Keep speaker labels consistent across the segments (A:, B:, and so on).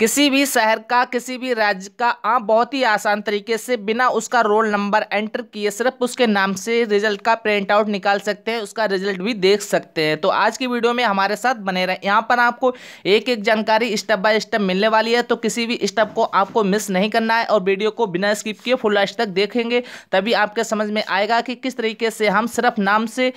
A: किसी भी शहर का किसी भी राज्य का आप हाँ, बहुत ही आसान तरीके से बिना उसका रोल नंबर एंटर किए सिर्फ उसके नाम से रिजल्ट का प्रिंट आउट निकाल सकते हैं उसका रिजल्ट भी देख सकते हैं तो आज की वीडियो में हमारे साथ बने रहें यहाँ पर आपको एक एक जानकारी स्टेप बाय स्टेप मिलने वाली है तो किसी भी स्टेप को आपको मिस नहीं करना है और वीडियो को बिना स्किप किए फुल लास्ट तक देखेंगे तभी आपके समझ में आएगा कि किस तरीके से हम सिर्फ नाम से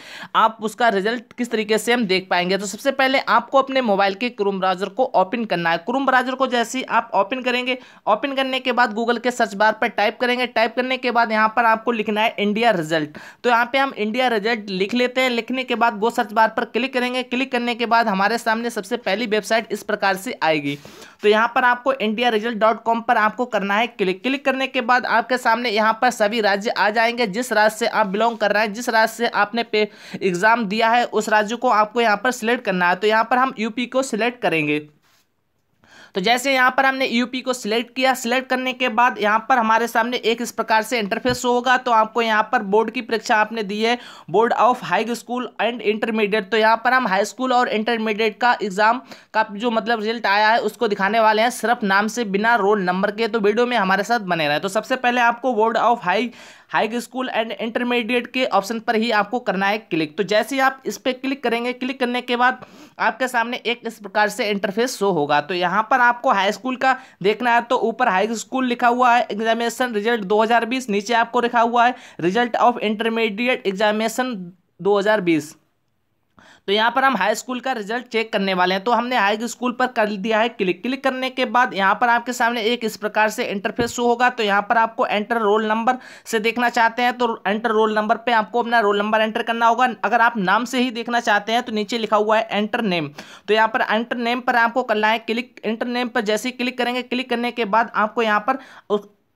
A: आप उसका रिजल्ट किस तरीके से हम देख पाएंगे तो सबसे पहले आपको अपने मोबाइल के क्रूम ब्राउजर को ओपन करना है क्रूम ब्राउजर को जैसे ही आप ओपन करेंगे ओपन करने के बाद गूगल के सर्च बार पर टाइप करेंगे टाइप करने के बाद यहाँ पर आपको लिखना है इंडिया रिजल्ट तो यहाँ पे हम इंडिया रिजल्ट लिख लेते हैं लिखने के बाद गो सर्च बार पर क्लिक करेंगे क्लिक करने के बाद हमारे सामने सबसे पहली वेबसाइट इस प्रकार से आएगी तो यहाँ पर आपको इंडिया रिजल्ट डॉट कॉम पर आपको करना है क्लिक क्लिक करने के बाद आपके सामने यहाँ पर सभी राज्य आ जाएंगे जिस राज्य से आप बिलोंग कर रहे हैं जिस राज्य से आपने पे एग्ज़ाम दिया है उस राज्य को आपको यहाँ पर सिलेक्ट करना है तो यहाँ पर हम यूपी को सिलेक्ट करेंगे तो जैसे यहाँ पर हमने यूपी को सिलेक्ट किया सिलेक्ट करने के बाद यहाँ पर हमारे सामने एक इस प्रकार से इंटरफेस होगा तो आपको यहाँ पर बोर्ड की परीक्षा आपने दी है board of high school and intermediate तो यहाँ पर हम हाई स्कूल और इंटरमीडिएट का एग्जाम का जो मतलब रिजल्ट आया है उसको दिखाने वाले हैं सिर्फ नाम से बिना रोल नंबर के तो वीडियो में हमारे साथ बने रहे तो सबसे पहले आपको board of high high school and intermediate के ऑप्शन पर ही आपको करना है क्लिक तो जैसे ही आप इस पर क्लिक करेंगे क्लिक करने के बाद आपके सामने एक इस प्रकार से इंटरफेस शो होगा तो यहाँ पर आपको हाई स्कूल का देखना है तो ऊपर हाई स्कूल लिखा हुआ है एग्जामिनेशन रिजल्ट 2020 नीचे आपको लिखा हुआ है रिजल्ट ऑफ इंटरमीडिएट एग्जामिनेशन 2020 तो यहाँ पर हम हाई स्कूल का रिजल्ट चेक करने वाले हैं तो हमने हाई स्कूल पर कर दिया है क्लिक क्लिक करने के बाद यहाँ पर आपके सामने एक इस प्रकार से इंटरफेस शो होगा तो यहाँ पर आपको एंटर रोल नंबर से देखना चाहते हैं तो एंटर रोल नंबर पर आपको अपना रोल नंबर एंटर करना होगा अगर आप नाम से ही देखना चाहते हैं तो नीचे लिखा हुआ है एंटर नेम तो यहाँ पर एंटर नेम पर आपको करना है क्लिक एंटर नेम पर जैसे ही क्लिक करेंगे क्लिक करने के बाद आपको यहाँ पर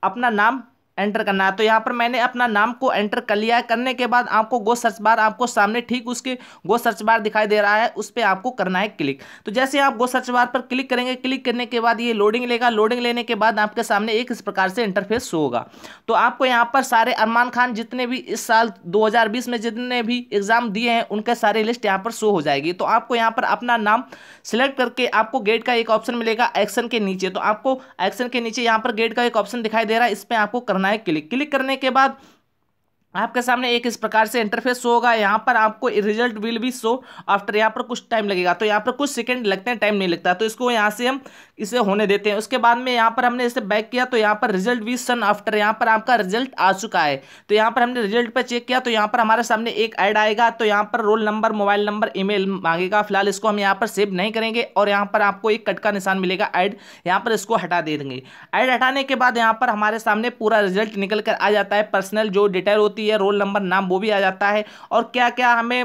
A: अपना नाम एंटर करना है तो यहाँ पर मैंने अपना नाम को एंटर कर लिया है करने के बाद आपको गो सर्च बार आपको सामने ठीक उसके गो सर्च बार दिखाई दे रहा है उस पर आपको करना है क्लिक तो जैसे आप गो सर्च बार पर क्लिक करेंगे क्लिक करने के बाद ये लोडिंग लेगा लोडिंग लेने के बाद आपके सामने एक इस प्रकार से इंटरफेस शो होगा तो आपको यहाँ पर सारे अरमान खान जितने भी इस साल दो में जितने भी एग्ज़ाम दिए हैं उनके सारे लिस्ट यहाँ पर शो हो जाएगी तो आपको यहाँ पर अपना नाम सिलेक्ट करके आपको गेट का एक ऑप्शन मिलेगा एक्शन के नीचे तो आपको एक्शन के नीचे यहाँ पर गेट का एक ऑप्शन दिखाई दे रहा है इस पर आपको करना करना है क्लिक क्लिक करने के बाद आपके सामने एक इस प्रकार से इंटरफेस होगा यहाँ पर आपको रिजल्ट विल भी शो आफ्टर यहाँ पर कुछ टाइम लगेगा तो यहाँ पर कुछ सेकंड लगते हैं टाइम नहीं लगता तो इसको यहाँ से हम इसे होने देते हैं उसके बाद में यहाँ पर हमने इसे बैक किया तो यहाँ पर रिजल्ट वी सन आफ्टर यहाँ पर आपका रिजल्ट आ चुका है तो यहाँ पर हमने रिजल्ट पर चेक किया तो यहाँ पर हमारे सामने एक ऐड आएगा तो यहाँ पर रोल नंबर मोबाइल नंबर ई मांगेगा फिलहाल इसको हम यहाँ पर सेव नहीं करेंगे और यहाँ पर आपको एक कट का निशान मिलेगा ऐड यहाँ पर इसको हटा दे देंगे ऐड हटाने के बाद यहाँ पर हमारे सामने पूरा रिजल्ट निकल कर आ जाता है पर्सनल जो डिटेल होती है है रोल नंबर नाम वो भी आ जाता है और क्या क्या हमें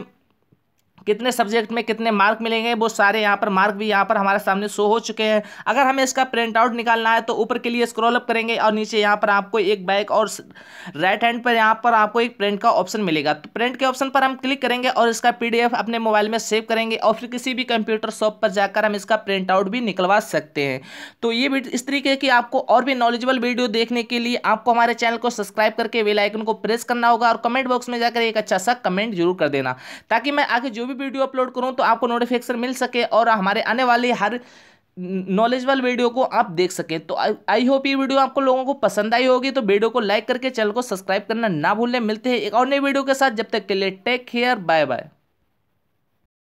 A: कितने सब्जेक्ट में कितने मार्क मिलेंगे वो सारे यहाँ पर मार्क भी यहाँ पर हमारे सामने शो हो चुके हैं अगर हमें इसका प्रिंट आउट निकालना है तो ऊपर के लिए स्क्रॉल अप करेंगे और नीचे यहाँ पर आपको एक बैक और राइट हैंड पर यहाँ पर आपको एक प्रिंट का ऑप्शन मिलेगा तो प्रिंट के ऑप्शन पर हम क्लिक करेंगे और इसका पी अपने मोबाइल में सेव करेंगे और फिर किसी भी कंप्यूटर शॉप पर जाकर हम इसका प्रिंट आउट भी निकलवा सकते हैं तो ये इस तरीके की आपको और भी नॉलेजेबल वीडियो देखने के लिए आपको हमारे चैनल को सब्सक्राइब करके वेलाइकन को प्रेस करना होगा और कमेंट बॉक्स में जाकर एक अच्छा सा कमेंट जरूर कर देना ताकि मैं आगे जो भी वीडियो अपलोड करूँ तो आपको नोटिफिकेशन मिल सके और हमारे आने वाले हर नॉलेजबल वीडियो को आप देख सकें तो आई होप ये वीडियो आपको लोगों को पसंद आई होगी तो वीडियो को लाइक करके चैनल को सब्सक्राइब करना ना भूलें मिलते हैं एक और नई वीडियो के साथ जब तक के लिए टेक केयर बाय बाय